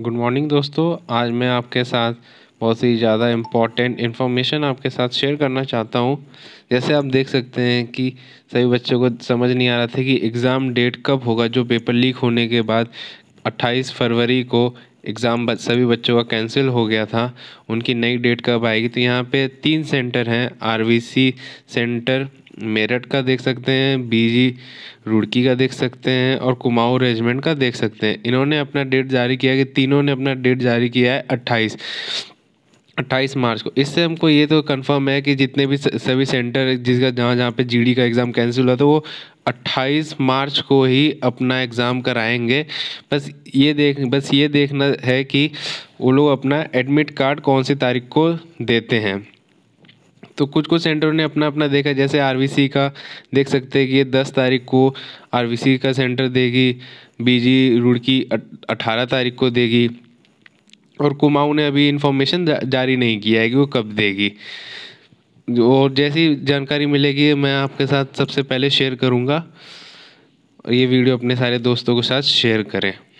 good morning दोस्तों आज मैं आपके साथ बहुत ही ज़्यादा इम्पॉर्टेंट इन्फॉर्मेशन आपके साथ शेयर करना चाहता हूँ जैसे आप देख सकते हैं कि सभी बच्चों को समझ नहीं आ रहा था कि एग्ज़ाम डेट कब होगा जो पेपर लीक होने के बाद 28 फरवरी को एग्ज़ाम सभी बच्चों का कैंसिल हो गया था उनकी नई डेट कब आएगी तो यहाँ पे तीन सेंटर हैं आरवीसी सेंटर मेरठ का देख सकते हैं बीजी रुड़की का देख सकते हैं और कुमाऊँ रेजमेंट का देख सकते हैं इन्होंने अपना डेट जारी किया कि तीनों ने अपना डेट जारी किया है अट्ठाईस अट्ठाईस मार्च को इससे हमको ये तो कंफर्म है कि जितने भी सभी सेंटर जिसका जहाँ जहाँ पे जीडी का एग्ज़ाम कैंसिल हुआ था वो 28 मार्च को ही अपना एग्ज़ाम कराएंगे बस ये देख बस ये देखना है कि वो लोग अपना एडमिट कार्ड कौन सी तारीख को देते हैं तो कुछ कुछ सेंटरों ने अपना अपना देखा जैसे आरवीसी का देख सकते हैं कि ये दस तारीख को आरवीसी का सेंटर देगी बीजी रुड़की अठारह तारीख को देगी और कुमाऊ ने अभी इन्फॉर्मेशन जारी नहीं किया है कि वो कब देगी और जैसी जानकारी मिलेगी मैं आपके साथ सबसे पहले शेयर करूँगा ये वीडियो अपने सारे दोस्तों के साथ शेयर करें